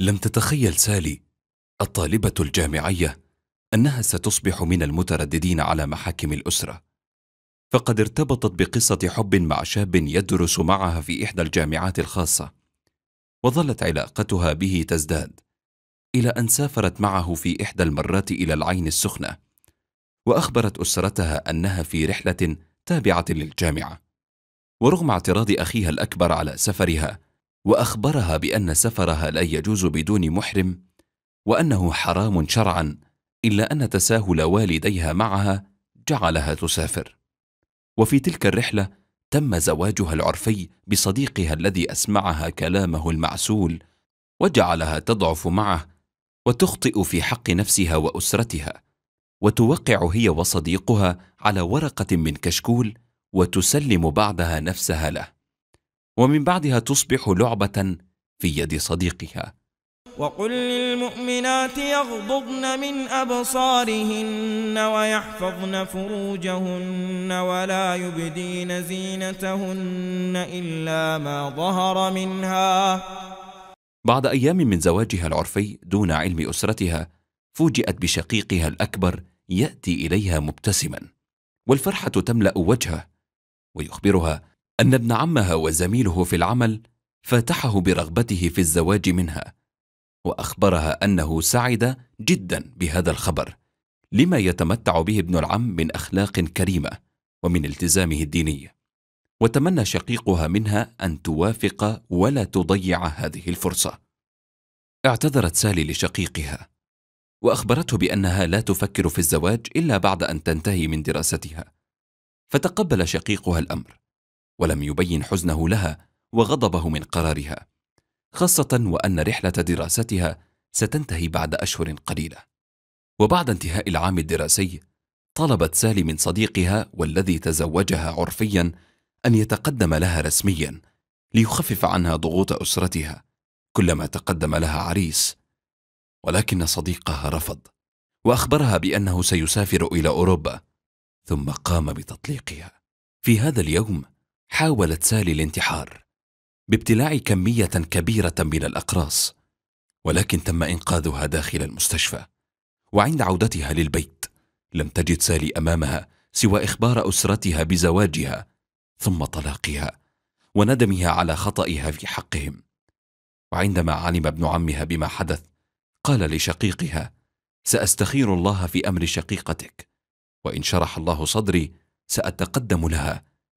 لم تتخيل سالي الطالبة الجامعية أنها ستصبح من المترددين على محاكم الأسرة فقد ارتبطت بقصة حب مع شاب يدرس معها في إحدى الجامعات الخاصة وظلت علاقتها به تزداد إلى أن سافرت معه في إحدى المرات إلى العين السخنة وأخبرت أسرتها أنها في رحلة تابعة للجامعة ورغم اعتراض أخيها الأكبر على سفرها واخبرها بان سفرها لا يجوز بدون محرم وانه حرام شرعا الا ان تساهل والديها معها جعلها تسافر وفي تلك الرحله تم زواجها العرفي بصديقها الذي اسمعها كلامه المعسول وجعلها تضعف معه وتخطئ في حق نفسها واسرتها وتوقع هي وصديقها على ورقه من كشكول وتسلم بعدها نفسها له ومن بعدها تصبح لعبة في يد صديقها وقل للمؤمنات يغضضن من أبصارهن ويحفظن فروجهن ولا يبدين زينتهن إلا ما ظهر منها بعد أيام من زواجها العرفي دون علم أسرتها فوجئت بشقيقها الأكبر يأتي إليها مبتسما والفرحة تملأ وجهه ويخبرها أن ابن عمها وزميله في العمل فاتحه برغبته في الزواج منها وأخبرها أنه سعد جدا بهذا الخبر لما يتمتع به ابن العم من أخلاق كريمة ومن التزامه الديني وتمنى شقيقها منها أن توافق ولا تضيع هذه الفرصة اعتذرت سالي لشقيقها وأخبرته بأنها لا تفكر في الزواج إلا بعد أن تنتهي من دراستها فتقبل شقيقها الأمر ولم يبين حزنه لها وغضبه من قرارها خاصة وأن رحلة دراستها ستنتهي بعد أشهر قليلة وبعد انتهاء العام الدراسي طلبت سالي من صديقها والذي تزوجها عرفيا أن يتقدم لها رسميا ليخفف عنها ضغوط أسرتها كلما تقدم لها عريس ولكن صديقها رفض وأخبرها بأنه سيسافر إلى أوروبا ثم قام بتطليقها في هذا اليوم حاولت سالي الانتحار بابتلاع كمية كبيرة من الأقراص ولكن تم إنقاذها داخل المستشفى وعند عودتها للبيت لم تجد سالي أمامها سوى إخبار أسرتها بزواجها ثم طلاقها وندمها على خطأها في حقهم وعندما علم ابن عمها بما حدث قال لشقيقها سأستخير الله في أمر شقيقتك وإن شرح الله صدري سأتقدم لها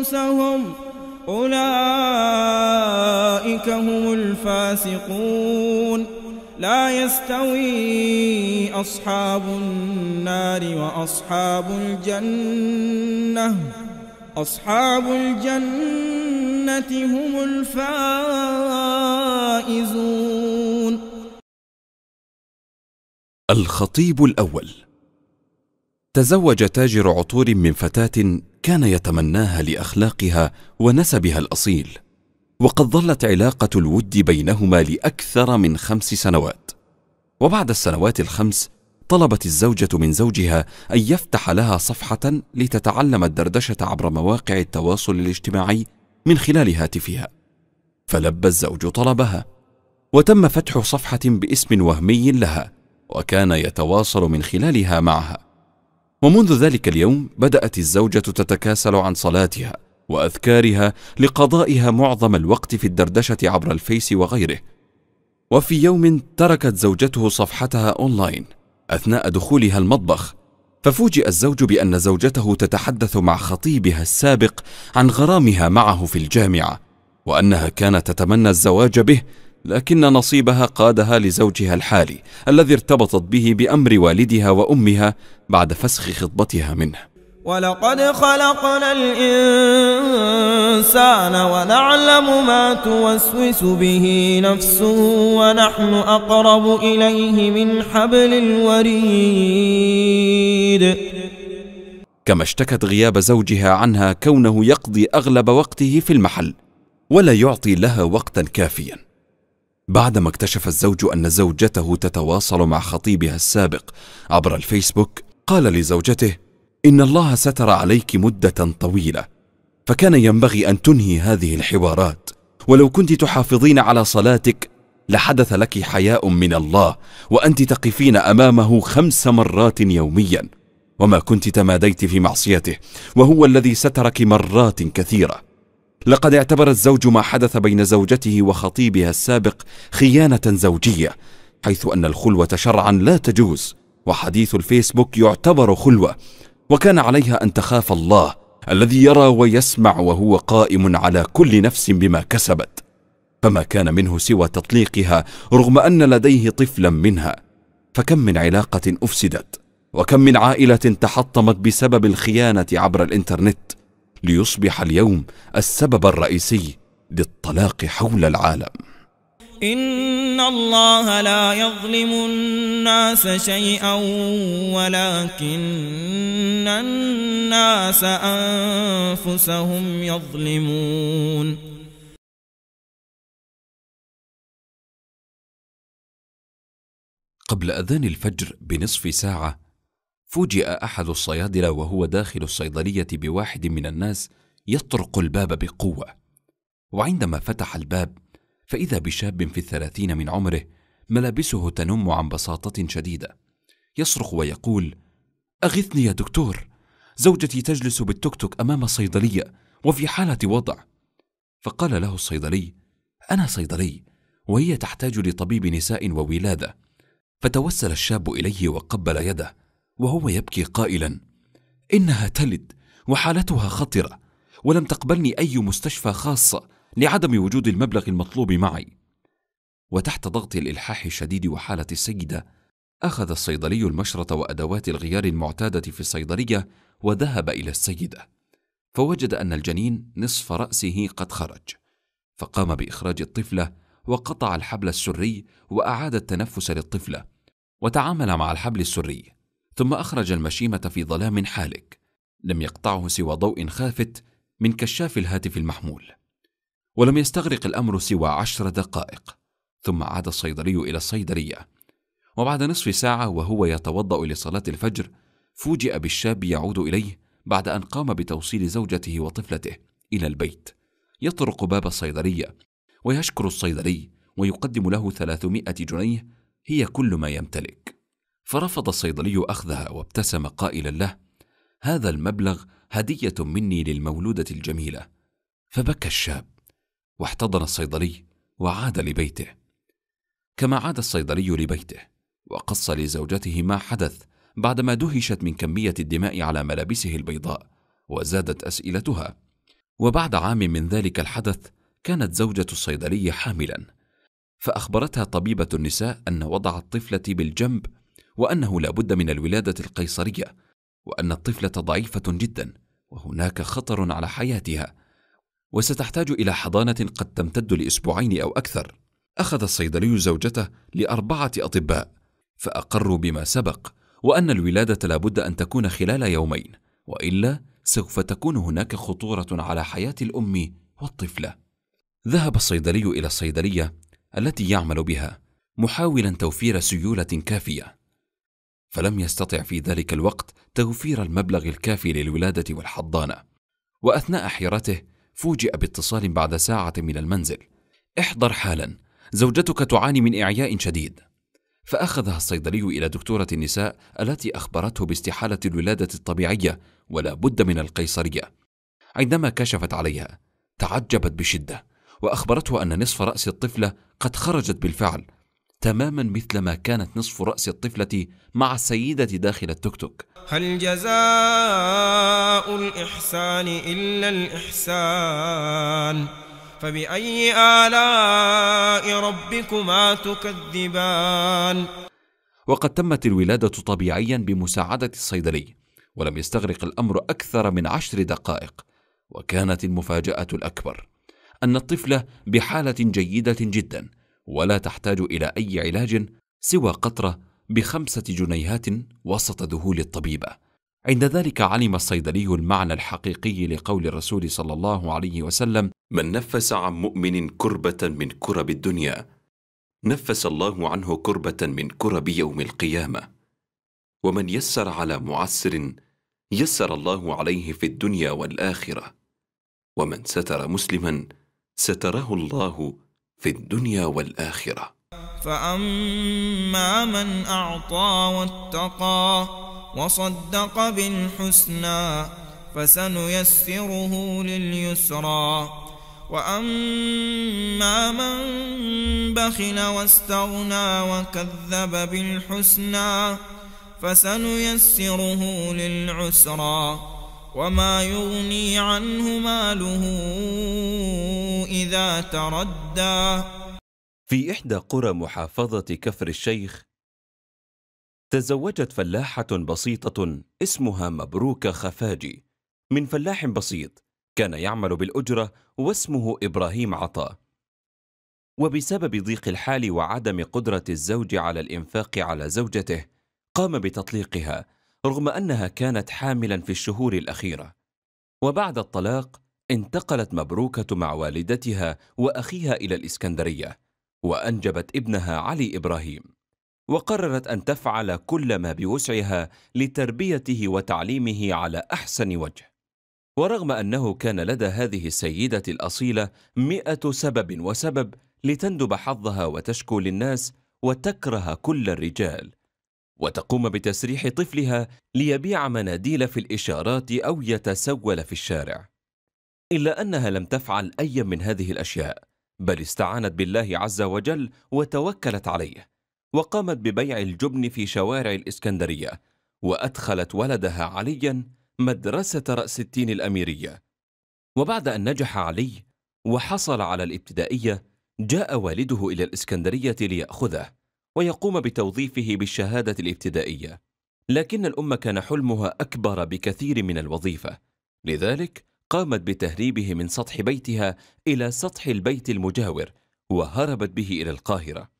أنفسهم أولئك هم الفاسقون لا يستوي أصحاب النار وأصحاب الجنة أصحاب الجنة هم الفائزون الخطيب الأول تزوج تاجر عطور من فتاة كان يتمناها لأخلاقها ونسبها الأصيل وقد ظلت علاقة الود بينهما لأكثر من خمس سنوات وبعد السنوات الخمس طلبت الزوجة من زوجها أن يفتح لها صفحة لتتعلم الدردشة عبر مواقع التواصل الاجتماعي من خلال هاتفها فلبى الزوج طلبها وتم فتح صفحة باسم وهمي لها وكان يتواصل من خلالها معها ومنذ ذلك اليوم بدأت الزوجة تتكاسل عن صلاتها وأذكارها لقضائها معظم الوقت في الدردشة عبر الفيس وغيره وفي يوم تركت زوجته صفحتها أونلاين أثناء دخولها المطبخ ففوجئ الزوج بأن زوجته تتحدث مع خطيبها السابق عن غرامها معه في الجامعة وأنها كانت تتمنى الزواج به لكن نصيبها قادها لزوجها الحالي الذي ارتبطت به بأمر والدها وأمها بعد فسخ خطبتها منه ولقد خلقنا الإنسان ونعلم ما توسوس به نفسه ونحن أقرب إليه من حبل الوريد كما اشتكت غياب زوجها عنها كونه يقضي أغلب وقته في المحل ولا يعطي لها وقتا كافيا بعدما اكتشف الزوج أن زوجته تتواصل مع خطيبها السابق عبر الفيسبوك قال لزوجته إن الله ستر عليك مدة طويلة فكان ينبغي أن تنهي هذه الحوارات ولو كنت تحافظين على صلاتك لحدث لك حياء من الله وأنت تقفين أمامه خمس مرات يوميا وما كنت تماديت في معصيته وهو الذي سترك مرات كثيره لقد اعتبر الزوج ما حدث بين زوجته وخطيبها السابق خيانه زوجيه حيث ان الخلوه شرعا لا تجوز وحديث الفيسبوك يعتبر خلوه وكان عليها ان تخاف الله الذي يرى ويسمع وهو قائم على كل نفس بما كسبت فما كان منه سوى تطليقها رغم ان لديه طفلا منها فكم من علاقه افسدت وكم من عائله تحطمت بسبب الخيانه عبر الانترنت ليصبح اليوم السبب الرئيسي للطلاق حول العالم إن الله لا يظلم الناس شيئا ولكن الناس أنفسهم يظلمون قبل أذان الفجر بنصف ساعة فوجئ احد الصيادله وهو داخل الصيدليه بواحد من الناس يطرق الباب بقوه وعندما فتح الباب فاذا بشاب في الثلاثين من عمره ملابسه تنم عن بساطه شديده يصرخ ويقول اغثني يا دكتور زوجتي تجلس بالتكتك امام الصيدليه وفي حاله وضع فقال له الصيدلي انا صيدلي وهي تحتاج لطبيب نساء وولاده فتوسل الشاب اليه وقبل يده وهو يبكي قائلا انها تلد وحالتها خطره ولم تقبلني اي مستشفى خاصه لعدم وجود المبلغ المطلوب معي وتحت ضغط الالحاح الشديد وحاله السيده اخذ الصيدلي المشرط وادوات الغيار المعتاده في الصيدليه وذهب الى السيده فوجد ان الجنين نصف راسه قد خرج فقام باخراج الطفله وقطع الحبل السري واعاد التنفس للطفله وتعامل مع الحبل السري ثم أخرج المشيمة في ظلام حالك لم يقطعه سوى ضوء خافت من كشاف الهاتف المحمول ولم يستغرق الأمر سوى عشر دقائق ثم عاد الصيدلي إلى الصيدلية وبعد نصف ساعة وهو يتوضأ لصلاة الفجر فوجئ بالشاب يعود إليه بعد أن قام بتوصيل زوجته وطفلته إلى البيت يطرق باب الصيدلية ويشكر الصيدلي ويقدم له 300 جنيه هي كل ما يمتلك فرفض الصيدلي اخذها وابتسم قائلا له هذا المبلغ هديه مني للمولوده الجميله فبكى الشاب واحتضن الصيدلي وعاد لبيته كما عاد الصيدلي لبيته وقص لزوجته ما حدث بعدما دهشت من كميه الدماء على ملابسه البيضاء وزادت اسئلتها وبعد عام من ذلك الحدث كانت زوجه الصيدلي حاملا فاخبرتها طبيبه النساء ان وضع الطفله بالجنب وأنه لا بد من الولادة القيصرية وأن الطفلة ضعيفة جدا وهناك خطر على حياتها وستحتاج إلى حضانة قد تمتد لأسبوعين أو أكثر أخذ الصيدلي زوجته لأربعة أطباء فأقروا بما سبق وأن الولادة لابد أن تكون خلال يومين وإلا سوف تكون هناك خطورة على حياة الأم والطفلة ذهب الصيدلي إلى الصيدلية التي يعمل بها محاولا توفير سيولة كافية فلم يستطع في ذلك الوقت توفير المبلغ الكافي للولاده والحضانه واثناء حيرته فوجئ باتصال بعد ساعه من المنزل احضر حالا زوجتك تعاني من اعياء شديد فاخذها الصيدلي الى دكتوره النساء التي اخبرته باستحاله الولاده الطبيعيه ولا بد من القيصريه عندما كشفت عليها تعجبت بشده واخبرته ان نصف راس الطفله قد خرجت بالفعل تماما مثلما كانت نصف رأس الطفلة مع السيدة داخل التوك توك هل جزاء الإحسان إلا الإحسان فبأي آلاء ربكما تكذبان وقد تمت الولادة طبيعيا بمساعدة الصيدلي ولم يستغرق الأمر أكثر من عشر دقائق وكانت المفاجأة الأكبر أن الطفلة بحالة جيدة جداً ولا تحتاج الى اي علاج سوى قطره بخمسه جنيهات وسط ذهول الطبيبه عند ذلك علم الصيدلي المعنى الحقيقي لقول الرسول صلى الله عليه وسلم من نفس عن مؤمن كربه من كرب الدنيا نفس الله عنه كربه من كرب يوم القيامه ومن يسر على معسر يسر الله عليه في الدنيا والاخره ومن ستر مسلما ستره الله في الدنيا والآخرة فأما من أعطى واتقى وصدق بالحسنى فسنيسره لليسرى وأما من بخل واستغنى وكذب بالحسنى فسنيسره للعسرى وما يغني عنه ماله إذا تردى في إحدى قرى محافظة كفر الشيخ تزوجت فلاحة بسيطة اسمها مبروك خفاجي من فلاح بسيط كان يعمل بالأجرة واسمه إبراهيم عطاء وبسبب ضيق الحال وعدم قدرة الزوج على الإنفاق على زوجته قام بتطليقها رغم أنها كانت حاملا في الشهور الأخيرة وبعد الطلاق انتقلت مبروكة مع والدتها وأخيها إلى الإسكندرية وأنجبت ابنها علي إبراهيم وقررت أن تفعل كل ما بوسعها لتربيته وتعليمه على أحسن وجه ورغم أنه كان لدى هذه السيدة الأصيلة مئة سبب وسبب لتندب حظها وتشكو للناس وتكره كل الرجال وتقوم بتسريح طفلها ليبيع مناديل في الاشارات او يتسول في الشارع الا انها لم تفعل اي من هذه الاشياء بل استعانت بالله عز وجل وتوكلت عليه وقامت ببيع الجبن في شوارع الاسكندريه وادخلت ولدها عليا مدرسه راس التين الاميريه وبعد ان نجح علي وحصل على الابتدائيه جاء والده الى الاسكندريه لياخذه ويقوم بتوظيفه بالشهادة الابتدائية لكن الأم كان حلمها أكبر بكثير من الوظيفة لذلك قامت بتهريبه من سطح بيتها إلى سطح البيت المجاور وهربت به إلى القاهرة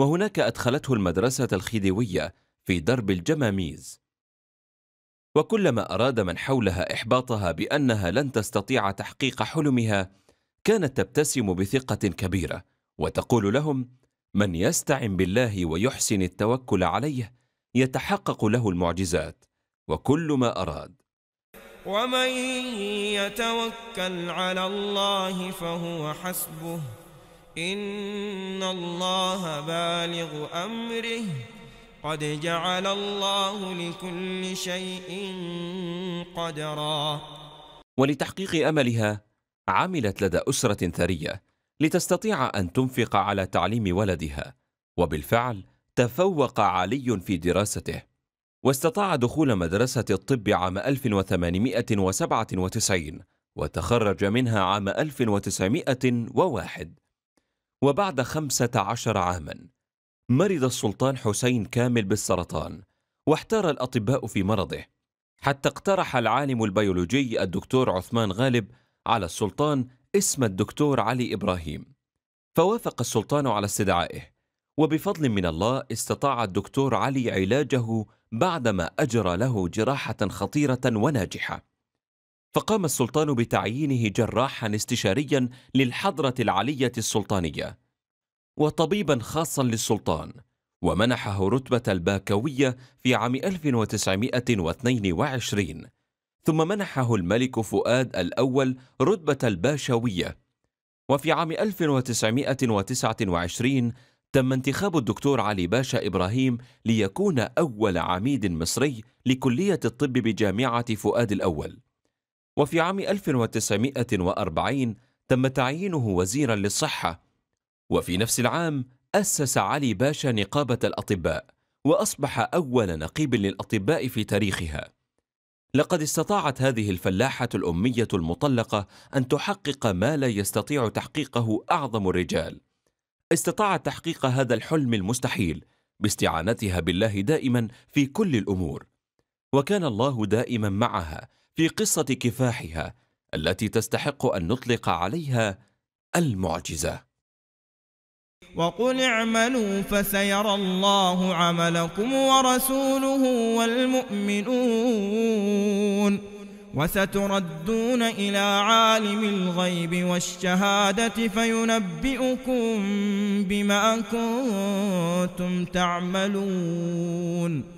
وهناك أدخلته المدرسة الخديوية في درب الجماميز وكلما أراد من حولها إحباطها بأنها لن تستطيع تحقيق حلمها كانت تبتسم بثقة كبيرة وتقول لهم من يستعن بالله ويحسن التوكل عليه يتحقق له المعجزات وكل ما أراد ومن يتوكل على الله فهو حسبه إن الله بالغ أمره قد جعل الله لكل شيء قدرا ولتحقيق أملها عملت لدى أسرة ثرية لتستطيع أن تنفق على تعليم ولدها وبالفعل تفوق علي في دراسته واستطاع دخول مدرسة الطب عام 1897 وتخرج منها عام 1901 وبعد 15 عاما مرض السلطان حسين كامل بالسرطان واحتار الأطباء في مرضه حتى اقترح العالم البيولوجي الدكتور عثمان غالب على السلطان اسم الدكتور علي إبراهيم فوافق السلطان على استدعائه وبفضل من الله استطاع الدكتور علي علاجه بعدما أجرى له جراحة خطيرة وناجحة فقام السلطان بتعيينه جراحا استشاريا للحضرة العلية السلطانية وطبيبا خاصا للسلطان ومنحه رتبة الباكوية في عام 1922 ثم منحه الملك فؤاد الأول رتبة الباشوية وفي عام 1929 تم انتخاب الدكتور علي باشا إبراهيم ليكون أول عميد مصري لكلية الطب بجامعة فؤاد الأول وفي عام 1940 تم تعيينه وزيرا للصحة وفي نفس العام أسس علي باشا نقابة الأطباء وأصبح أول نقيب للأطباء في تاريخها لقد استطاعت هذه الفلاحة الأمية المطلقة أن تحقق ما لا يستطيع تحقيقه أعظم الرجال. استطاعت تحقيق هذا الحلم المستحيل باستعانتها بالله دائما في كل الأمور. وكان الله دائما معها في قصة كفاحها التي تستحق أن نطلق عليها المعجزة. وقل اعملوا فسيرى الله عملكم ورسوله والمؤمنون وستردون إلى عالم الغيب والشهادة فينبئكم بما كنتم تعملون